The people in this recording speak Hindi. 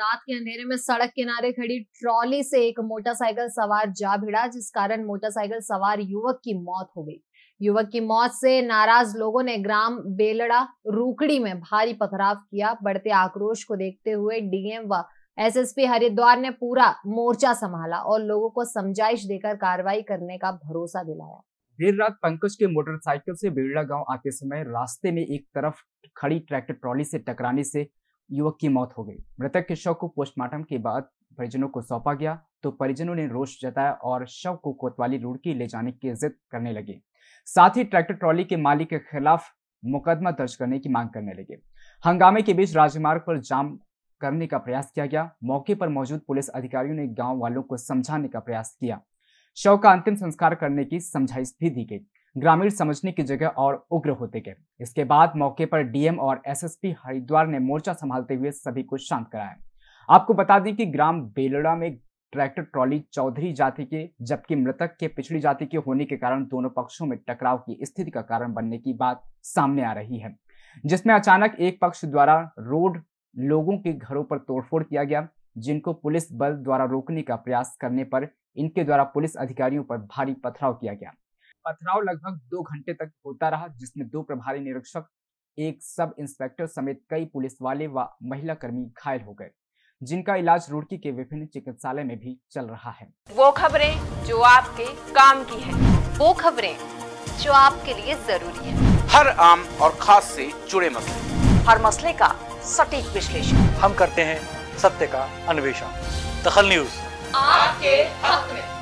रात के अंधेरे में सड़क किनारे खड़ी ट्रॉली से एक मोटरसाइकिल सवार जा भिड़ा जिस कारण मोटरसाइकिल सवार युवक की मौत हो गई युवक की मौत से नाराज लोगों ने ग्राम बेलड़ा रूकड़ी में भारी पथराव किया बढ़ते आक्रोश को देखते हुए डीएम व एसएसपी हरिद्वार ने पूरा मोर्चा संभाला और लोगों को समझाइश देकर कार्रवाई करने का भरोसा दिलाया देर रात पंकज के मोटरसाइकिल से बेलड़ा गांव आते समय रास्ते में एक तरफ खड़ी ट्रैक्टर ट्रॉली से टकराने से युवक की मौत हो गई मृतक के शव को पोस्टमार्टम के बाद परिजनों को सौंपा गया तो परिजनों ने रोष जताया और शव को कोतवाली रुड़की ले जाने की जिद करने लगे साथ ही ट्रैक्टर ट्रॉली के मालिक के खिलाफ मुकदमा दर्ज करने की मांग करने लगे हंगामे के बीच राजमार्ग पर जाम करने का प्रयास किया गया मौके पर मौजूद पुलिस अधिकारियों ने गांव वालों को समझाने का प्रयास किया शव का अंतिम संस्कार करने की समझाइश भी दी गई ग्रामीण समझने की जगह और उग्र होते गए इसके बाद मौके पर डीएम और एसएसपी हरिद्वार ने मोर्चा संभालते हुए सभी को शांत कराया आपको बता दें कि ग्राम बेलड़ा में ट्रैक्टर ट्रॉली चौधरी जाति के जबकि मृतक के पिछड़ी जाति के होने के कारण दोनों पक्षों में टकराव की स्थिति का कारण बनने की बात सामने आ रही है जिसमें अचानक एक पक्ष द्वारा रोड लोगों के घरों पर तोड़फोड़ किया गया जिनको पुलिस बल द्वारा रोकने का प्रयास करने पर इनके द्वारा पुलिस अधिकारियों पर भारी पथराव किया गया पथराव लगभग दो घंटे तक होता रहा जिसमें दो प्रभारी निरीक्षक एक सब इंस्पेक्टर समेत कई पुलिस वाले व वा महिला कर्मी घायल हो गए जिनका इलाज रुड़की के विभिन्न चिकित्सालय में भी चल रहा है वो खबरें जो आपके काम की है वो खबरें जो आपके लिए जरूरी है हर आम और खास से जुड़े मसले हर मसले का सटीक विश्लेषण हम करते हैं सत्य का अन्वेषण दखल न्यूज आपके हक में